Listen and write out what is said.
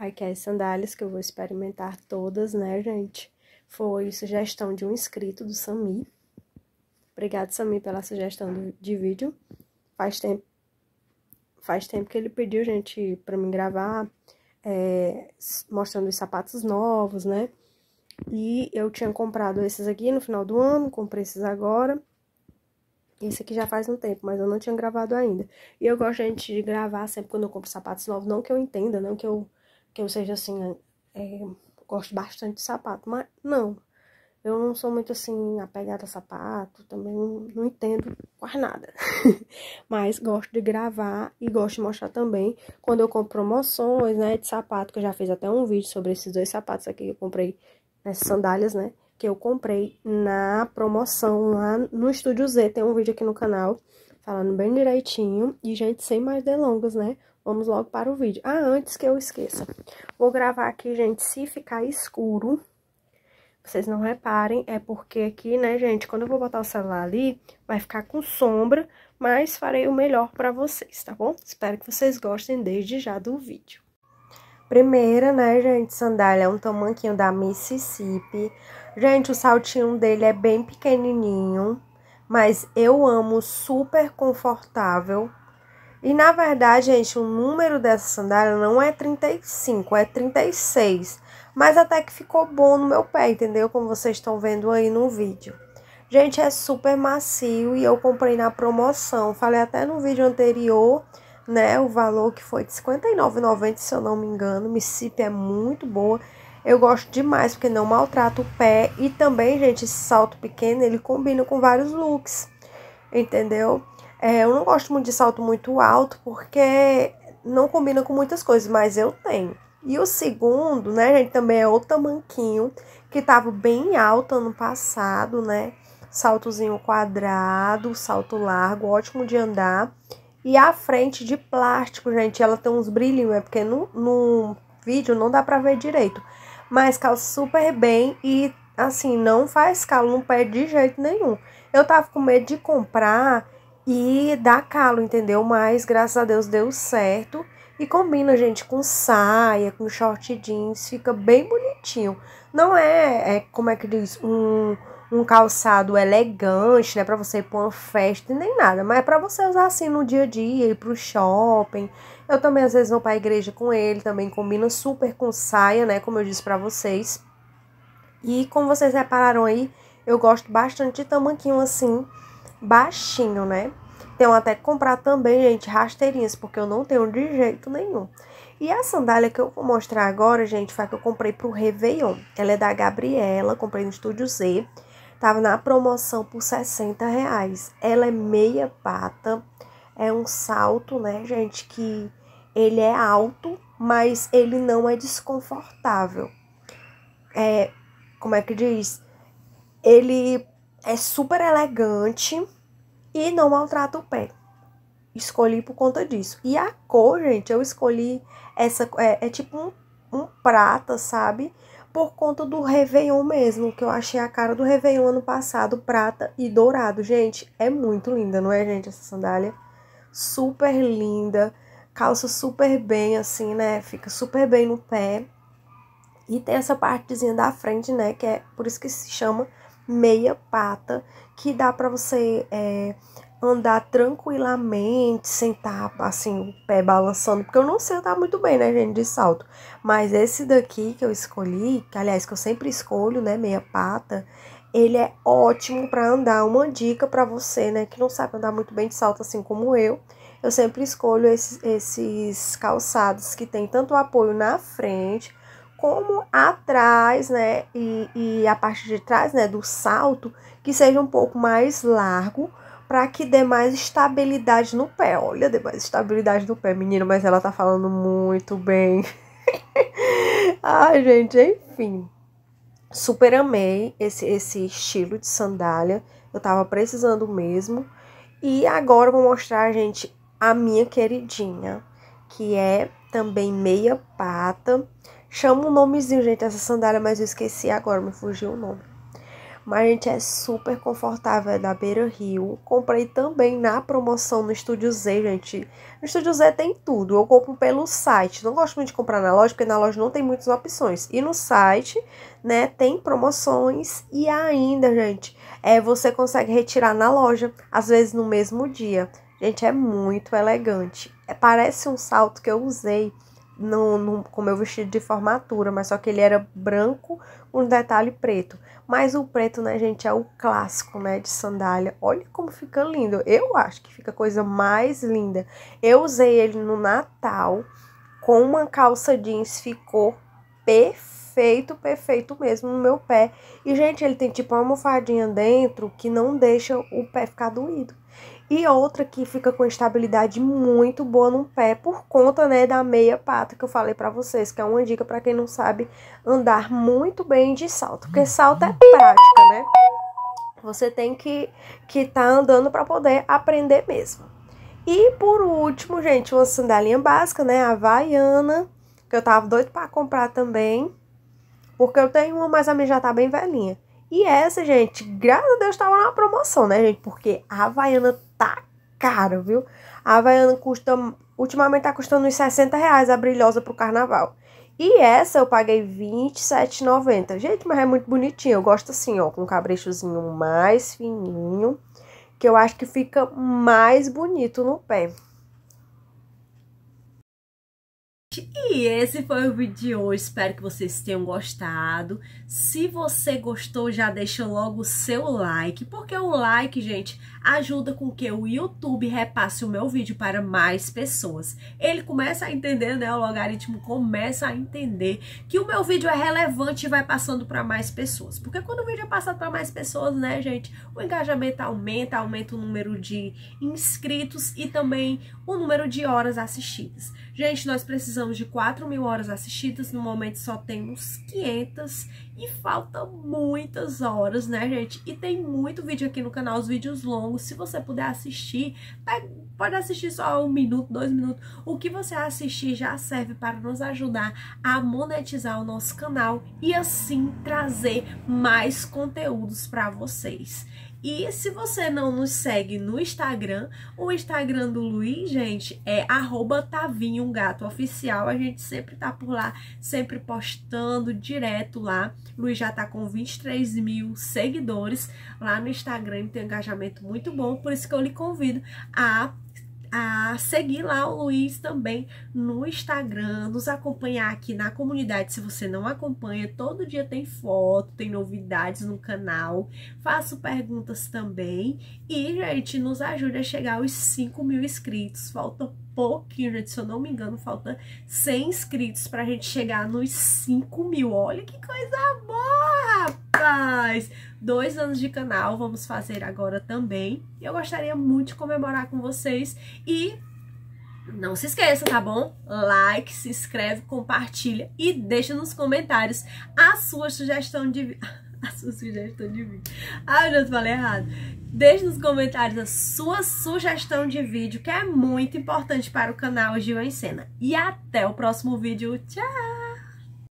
Aqui as sandálias que eu vou experimentar todas, né, gente? Foi sugestão de um inscrito do Sami. Obrigado, Sami, pela sugestão do, de vídeo. Faz tempo, faz tempo que ele pediu, gente, para me gravar, é, mostrando os sapatos novos, né? E eu tinha comprado esses aqui no final do ano, comprei esses agora. Esse aqui já faz um tempo, mas eu não tinha gravado ainda. E eu gosto, gente, de gravar sempre quando eu compro sapatos novos. Não que eu entenda, não que eu que eu seja assim, é, gosto bastante de sapato, mas não. Eu não sou muito assim apegada a sapato, também não, não entendo quase nada. mas gosto de gravar e gosto de mostrar também quando eu compro promoções, né, de sapato, que eu já fiz até um vídeo sobre esses dois sapatos aqui que eu comprei, né, essas sandálias, né, que eu comprei na promoção lá no Estúdio Z. Tem um vídeo aqui no canal falando bem direitinho. E, gente, sem mais delongas, né? Vamos logo para o vídeo. Ah, antes que eu esqueça. Vou gravar aqui, gente, se ficar escuro, vocês não reparem, é porque aqui, né, gente, quando eu vou botar o celular ali, vai ficar com sombra, mas farei o melhor para vocês, tá bom? Espero que vocês gostem desde já do vídeo. Primeira, né, gente, sandália é um tamanquinho da Mississippi. Gente, o saltinho dele é bem pequenininho, mas eu amo, super confortável. E na verdade, gente, o número dessa sandália não é 35, é 36. Mas até que ficou bom no meu pé, entendeu? Como vocês estão vendo aí no vídeo. Gente, é super macio e eu comprei na promoção. Falei até no vídeo anterior, né, o valor que foi de R$59,90, se eu não me engano. Mississippi é muito boa. Eu gosto demais porque não maltrata o pé. E também, gente, esse salto pequeno, ele combina com vários looks, entendeu? É, eu não gosto muito de salto muito alto porque não combina com muitas coisas, mas eu tenho. E o segundo, né, gente, também é o tamanquinho, que tava bem alto ano passado, né? Saltozinho quadrado, salto largo, ótimo de andar. E a frente de plástico, gente, ela tem uns brilhinhos, é porque no, no vídeo não dá pra ver direito. Mas calça super bem e, assim, não faz calo no pé de jeito nenhum. Eu tava com medo de comprar e dá calo, entendeu? Mas graças a Deus deu certo. E combina, gente, com saia, com short jeans, fica bem bonitinho. Não é, é como é que diz, um, um calçado elegante, né? Pra você ir pra uma festa, nem nada. Mas é pra você usar assim no dia a dia, ir pro shopping. Eu também, às vezes, vou pra igreja com ele, também combina super com saia, né? Como eu disse pra vocês. E como vocês repararam aí, eu gosto bastante de tamanquinho assim, baixinho, né? Tenho até que comprar também, gente, rasteirinhas, porque eu não tenho de jeito nenhum. E a sandália que eu vou mostrar agora, gente, foi a que eu comprei pro Réveillon. Ela é da Gabriela, comprei no Estúdio Z. Tava na promoção por 60 reais. Ela é meia pata, é um salto, né, gente, que ele é alto, mas ele não é desconfortável. É, como é que diz? Ele é super elegante, e não maltrata o pé. Escolhi por conta disso. E a cor, gente, eu escolhi essa. É, é tipo um, um prata, sabe? Por conta do Réveillon mesmo, que eu achei a cara do Réveillon ano passado, prata e dourado. Gente, é muito linda, não é, gente, essa sandália? Super linda, calça super bem, assim, né? Fica super bem no pé. E tem essa partezinha da frente, né? Que é por isso que se chama meia pata que dá para você é, andar tranquilamente, sentar tá, assim, o pé balançando, porque eu não sei andar muito bem, né, gente, de salto. Mas esse daqui que eu escolhi, que aliás que eu sempre escolho, né, meia pata, ele é ótimo para andar. Uma dica para você, né, que não sabe andar muito bem de salto assim como eu, eu sempre escolho esses, esses calçados que tem tanto apoio na frente como atrás, né, e, e a parte de trás, né, do salto, que seja um pouco mais largo, para que dê mais estabilidade no pé. Olha, dê mais estabilidade no pé, menino, mas ela tá falando muito bem. Ai, gente, enfim. Super amei esse, esse estilo de sandália. Eu tava precisando mesmo. E agora eu vou mostrar, gente, a minha queridinha, que é também meia pata. Chama um nomezinho, gente, essa sandália, mas eu esqueci agora, me fugiu o nome. Mas, gente, é super confortável, é da Beira Rio. Comprei também na promoção no Estúdio Z, gente. No Estúdio Z tem tudo, eu compro pelo site. Não gosto muito de comprar na loja, porque na loja não tem muitas opções. E no site, né, tem promoções e ainda, gente, é, você consegue retirar na loja, às vezes no mesmo dia. Gente, é muito elegante. É, parece um salto que eu usei no, no, com meu vestido de formatura, mas só que ele era branco com um detalhe preto. Mas o preto, né, gente, é o clássico, né, de sandália. Olha como fica lindo. Eu acho que fica a coisa mais linda. Eu usei ele no Natal com uma calça jeans, ficou perfeito, perfeito mesmo no meu pé. E, gente, ele tem tipo uma almofadinha dentro que não deixa o pé ficar doído. E outra que fica com estabilidade muito boa no pé por conta, né, da meia pata que eu falei para vocês, que é uma dica para quem não sabe andar muito bem de salto, porque salto é prática, né? Você tem que que tá andando para poder aprender mesmo. E por último, gente, uma sandalinha básica, né, havaiana, que eu tava doido para comprar também, porque eu tenho uma, mas a minha já tá bem velhinha. E essa, gente, graças a Deus tava na promoção, né, gente? Porque a Havaiana tá cara, viu? A Havaiana custa. Ultimamente tá custando uns 60 reais a brilhosa pro carnaval. E essa eu paguei R$27,90. Gente, mas é muito bonitinha. Eu gosto assim, ó, com um cabrechozinho mais fininho. Que eu acho que fica mais bonito no pé. E esse foi o vídeo de hoje, espero que vocês tenham gostado. Se você gostou, já deixa logo o seu like, porque o like, gente, ajuda com que o YouTube repasse o meu vídeo para mais pessoas. Ele começa a entender, né, o logaritmo começa a entender que o meu vídeo é relevante e vai passando para mais pessoas. Porque quando o vídeo é passado para mais pessoas, né, gente, o engajamento aumenta, aumenta o número de inscritos e também o número de horas assistidas. Gente, nós precisamos de 4 mil horas assistidas, no momento só temos 500 e falta muitas horas, né, gente? E tem muito vídeo aqui no canal, os vídeos longos, se você puder assistir, pode assistir só um minuto, dois minutos, o que você assistir já serve para nos ajudar a monetizar o nosso canal e assim trazer mais conteúdos para vocês. E se você não nos segue no Instagram, o Instagram do Luiz, gente, é @tavinhogatoOficial. A gente sempre tá por lá, sempre postando direto lá. Luiz já tá com 23 mil seguidores lá no Instagram, tem um engajamento muito bom, por isso que eu lhe convido a a seguir lá o Luiz também no Instagram, nos acompanhar aqui na comunidade. Se você não acompanha, todo dia tem foto, tem novidades no canal. Faço perguntas também. E, gente, nos ajude a chegar aos 5 mil inscritos. Falta pouquinho, gente. Se eu não me engano, falta 100 inscritos pra gente chegar nos 5 mil. Olha que coisa boa, rapaz! Dois anos de canal, vamos fazer agora também. Eu gostaria muito de comemorar com vocês e não se esqueça, tá bom? Like, se inscreve, compartilha e deixa nos comentários a sua sugestão de a sua sugestão de vídeo. Ai, eu falei errado. Deixe nos comentários a sua sugestão de vídeo, que é muito importante para o canal Gil em Cena. E até o próximo vídeo. Tchau!